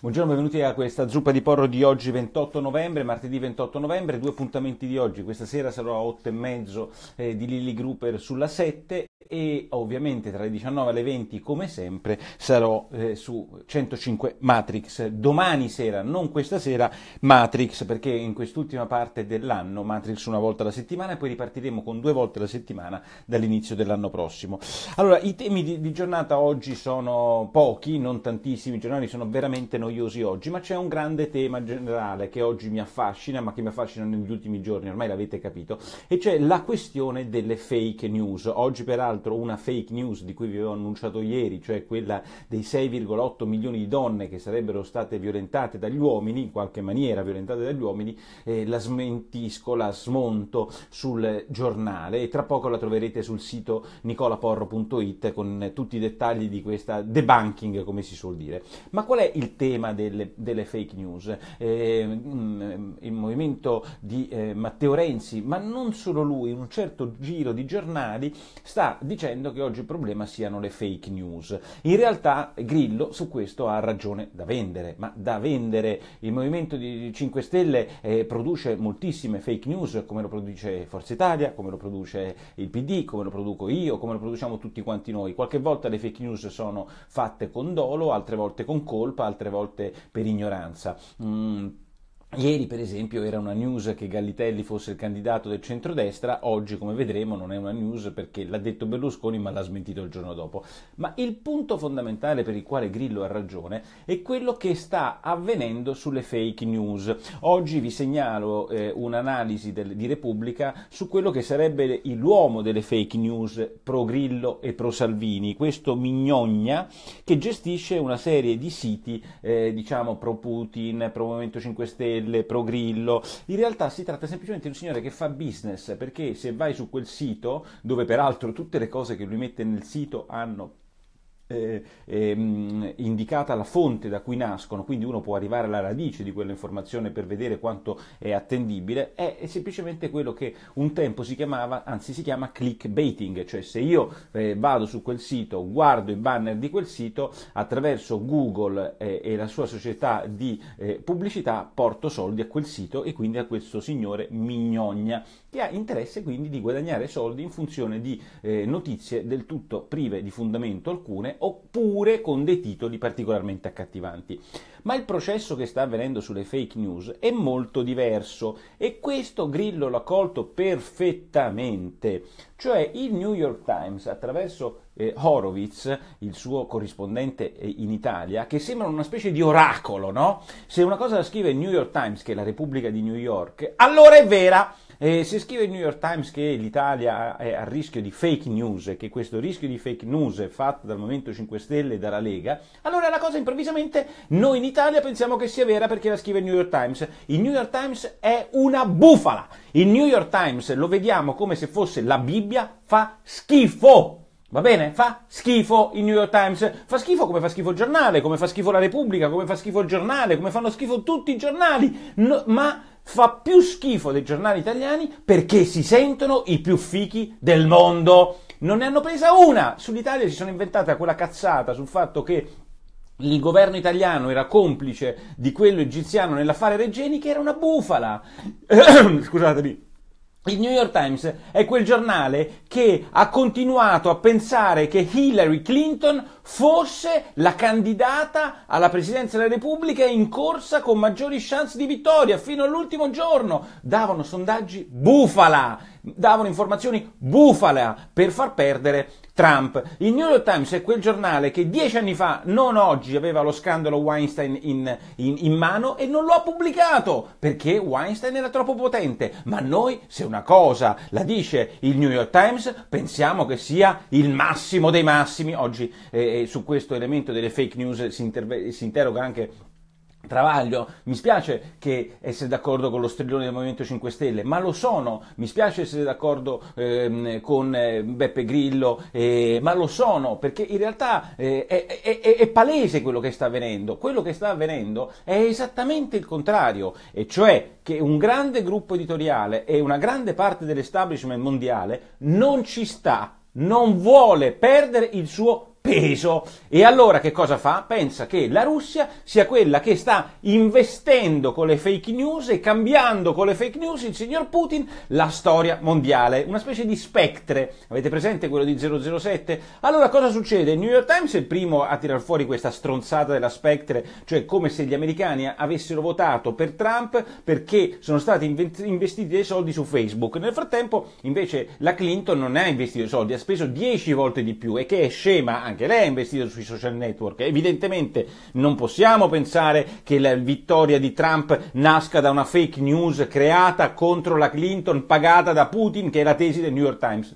Buongiorno, benvenuti a questa zuppa di porro di oggi 28 novembre, martedì 28 novembre, due appuntamenti di oggi. Questa sera sarò a 8 e mezzo eh, di Lilly Grupper sulla 7 e ovviamente tra le 19 e le 20 come sempre sarò eh, su 105 Matrix domani sera non questa sera Matrix perché in quest'ultima parte dell'anno Matrix una volta alla settimana e poi ripartiremo con due volte alla settimana dall'inizio dell'anno prossimo allora i temi di, di giornata oggi sono pochi non tantissimi i giornali sono veramente noiosi oggi ma c'è un grande tema generale che oggi mi affascina ma che mi affascina negli ultimi giorni ormai l'avete capito e cioè la questione delle fake news oggi per l'altro una fake news di cui vi avevo annunciato ieri, cioè quella dei 6,8 milioni di donne che sarebbero state violentate dagli uomini, in qualche maniera violentate dagli uomini, eh, la smentisco, la smonto sul giornale e tra poco la troverete sul sito nicolaporro.it con tutti i dettagli di questa debunking, come si suol dire. Ma qual è il tema delle, delle fake news? Eh, mm, il movimento di eh, Matteo Renzi, ma non solo lui, un certo giro di giornali sta dicendo che oggi il problema siano le fake news. In realtà Grillo su questo ha ragione da vendere, ma da vendere il Movimento 5 Stelle eh, produce moltissime fake news, come lo produce Forza Italia, come lo produce il PD, come lo produco io, come lo produciamo tutti quanti noi. Qualche volta le fake news sono fatte con dolo, altre volte con colpa, altre volte per ignoranza. Mm. Ieri, per esempio, era una news che Gallitelli fosse il candidato del centrodestra, oggi, come vedremo, non è una news perché l'ha detto Berlusconi ma l'ha smentito il giorno dopo. Ma il punto fondamentale per il quale Grillo ha ragione è quello che sta avvenendo sulle fake news. Oggi vi segnalo eh, un'analisi del, di Repubblica su quello che sarebbe l'uomo delle fake news pro Grillo e pro Salvini, questo mignogna che gestisce una serie di siti, eh, diciamo, pro Putin, pro Movimento 5 Stelle, Stelle, Pro Grillo. In realtà si tratta semplicemente di un signore che fa business perché se vai su quel sito, dove peraltro tutte le cose che lui mette nel sito hanno eh, ehm, indicata la fonte da cui nascono, quindi uno può arrivare alla radice di quell'informazione per vedere quanto è attendibile, è semplicemente quello che un tempo si chiamava, anzi si chiama clickbaiting, cioè se io eh, vado su quel sito, guardo i banner di quel sito, attraverso Google eh, e la sua società di eh, pubblicità porto soldi a quel sito e quindi a questo signore Mignogna, che ha interesse quindi di guadagnare soldi in funzione di eh, notizie del tutto prive di fondamento alcune oppure con dei titoli particolarmente accattivanti. Ma il processo che sta avvenendo sulle fake news è molto diverso e questo Grillo l'ha colto perfettamente. Cioè il New York Times attraverso eh, Horowitz, il suo corrispondente eh, in Italia, che sembra una specie di oracolo, no? Se una cosa la scrive il New York Times, che è la Repubblica di New York, allora è vera! E se scrive il New York Times che l'Italia è a rischio di fake news e che questo rischio di fake news è fatto dal Movimento 5 Stelle e dalla Lega, allora la cosa improvvisamente noi in Italia pensiamo che sia vera perché la scrive il New York Times. Il New York Times è una bufala. Il New York Times lo vediamo come se fosse la Bibbia, fa schifo. Va bene? Fa schifo il New York Times, fa schifo come fa schifo il giornale, come fa schifo la Repubblica, come fa schifo il giornale, come fanno schifo tutti i giornali, no, ma fa più schifo dei giornali italiani perché si sentono i più fichi del mondo. Non ne hanno presa una! Sull'Italia si sono inventata quella cazzata sul fatto che il governo italiano era complice di quello egiziano nell'affare Regeni che era una bufala. Scusatemi. Il New York Times è quel giornale che ha continuato a pensare che Hillary Clinton fosse la candidata alla presidenza della Repubblica in corsa con maggiori chance di vittoria fino all'ultimo giorno. Davano sondaggi bufala davano informazioni bufala per far perdere Trump. Il New York Times è quel giornale che dieci anni fa, non oggi, aveva lo scandalo Weinstein in, in, in, mano e non lo ha pubblicato perché Weinstein era troppo potente. Ma noi, se una cosa la dice il New York Times, pensiamo che sia il massimo dei massimi. Oggi eh, eh su questo elemento delle fake news si, interve- si interroga anche Travaglio, mi spiace che essere d'accordo con lo strillone del Movimento 5 Stelle, ma lo sono, mi spiace essere d'accordo ehm, con eh, Beppe Grillo, eh, ma lo sono, perché in realtà eh, è, è, è, palese quello che sta avvenendo, quello che sta avvenendo è esattamente il contrario, e cioè che un grande gruppo editoriale e una grande parte dell'establishment mondiale non ci sta, non vuole perdere il suo peso. E allora che cosa fa? Pensa che la Russia sia quella che sta investendo con le fake news e cambiando con le fake news il signor Putin la storia mondiale, una specie di spectre. Avete presente quello di 007? Allora cosa succede? Il New York Times è il primo a tirar fuori questa stronzata della spectre, cioè come se gli americani avessero votato per Trump perché sono stati investiti dei soldi su Facebook. Nel frattempo, invece, la Clinton non ha investito soldi, ha speso 10 volte di più e che è scema anche anche lei ha investito sui social network. Evidentemente non possiamo pensare che la vittoria di Trump nasca da una fake news creata contro la Clinton pagata da Putin, che è la tesi del New York Times.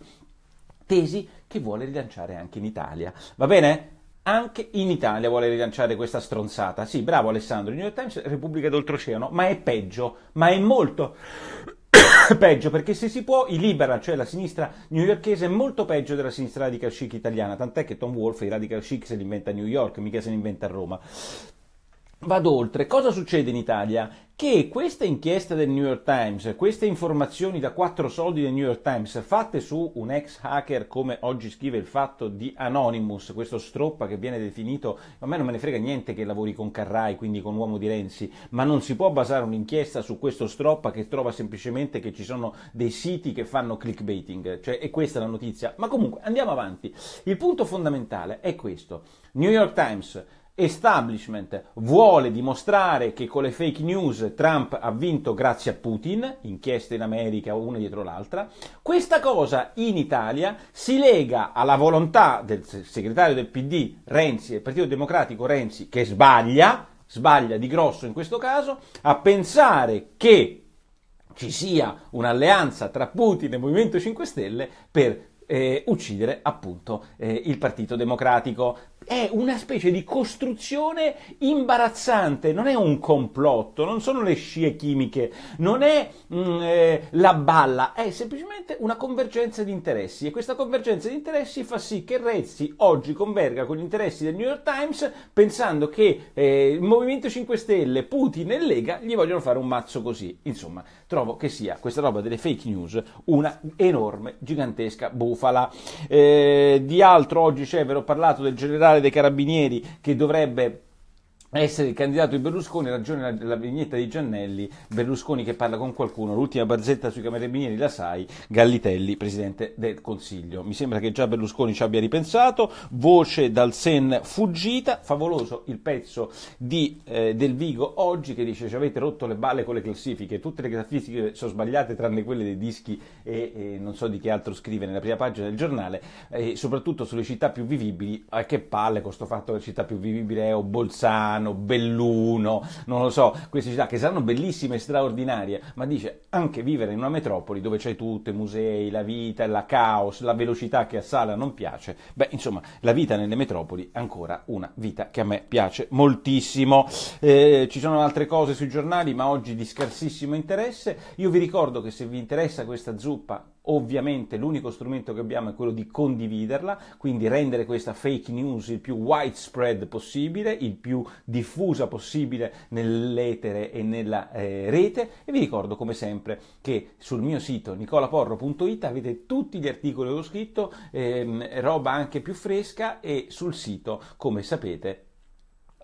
Tesi che vuole rilanciare anche in Italia. Va bene? Anche in Italia vuole rilanciare questa stronzata. Sì, bravo Alessandro, New York Times Repubblica d'Oltreoceano, ma è peggio, ma è molto peggio, perché se si può, i libera, cioè la sinistra newyorkese, è molto peggio della sinistra radical chic italiana, tant'è che Tom Wolfe i radical chic se li inventa a New York, mica se li inventa a Roma. Vado oltre, cosa succede in Italia? Che questa inchiesta del New York Times, queste informazioni da quattro soldi del New York Times fatte su un ex hacker come oggi scrive il fatto di Anonymous, questo stroppa che viene definito, a me non me ne frega niente che lavori con Carrai, quindi con l'uomo di Renzi, ma non si può basare un'inchiesta su questo stroppa che trova semplicemente che ci sono dei siti che fanno clickbaiting, cioè è questa la notizia. Ma comunque andiamo avanti. Il punto fondamentale è questo. New York Times establishment vuole dimostrare che con le fake news Trump ha vinto grazie a Putin, inchieste in America una dietro l'altra, questa cosa in Italia si lega alla volontà del segretario del PD Renzi, del Partito Democratico Renzi, che sbaglia, sbaglia di grosso in questo caso, a pensare che ci sia un'alleanza tra Putin e Movimento 5 Stelle per eh, uccidere appunto eh, il Partito Democratico è una specie di costruzione imbarazzante, non è un complotto, non sono le scie chimiche, non è mh, mm, eh, la balla, è semplicemente una convergenza di interessi e questa convergenza di interessi fa sì che Rezzi oggi converga con gli interessi del New York Times pensando che eh, il Movimento 5 Stelle, Putin e Lega gli vogliono fare un mazzo così. Insomma, trovo che sia questa roba delle fake news una enorme, gigantesca bufala. Eh, di altro oggi c'è, ve l'ho parlato del generale generale dei carabinieri che dovrebbe essere il candidato di Berlusconi, ragione la, la, vignetta di Giannelli, Berlusconi che parla con qualcuno, l'ultima barzetta sui carabinieri la sai, Gallitelli, presidente del Consiglio. Mi sembra che già Berlusconi ci abbia ripensato, voce dal Sen fuggita, favoloso il pezzo di, eh, del Vigo oggi che dice ci avete rotto le balle con le classifiche, tutte le classifiche sono sbagliate tranne quelle dei dischi e, e non so di che altro scrive nella prima pagina del giornale, e eh, soprattutto sulle città più vivibili, a che palle con questo fatto che la città più vivibile è o Bolzano, Milano, Belluno, non lo so, queste città che saranno bellissime e straordinarie, ma dice anche vivere in una metropoli dove c'è tutto, i musei, la vita, la caos, la velocità che a Sala non piace, beh insomma la vita nelle metropoli è ancora una vita che a me piace moltissimo. Eh, ci sono altre cose sui giornali ma oggi di scarsissimo interesse, io vi ricordo che se vi interessa questa zuppa Ovviamente l'unico strumento che abbiamo è quello di condividerla, quindi rendere questa fake news il più widespread possibile, il più diffusa possibile nell'etere e nella eh, rete e vi ricordo come sempre che sul mio sito nicolaporro.it avete tutti gli articoli che ho scritto, ehm, roba anche più fresca e sul sito come sapete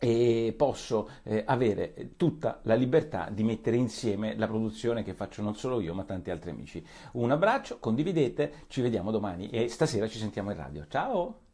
e posso eh, avere tutta la libertà di mettere insieme la produzione che faccio non solo io ma tanti altri amici. Un abbraccio, condividete, ci vediamo domani e stasera ci sentiamo in radio. Ciao!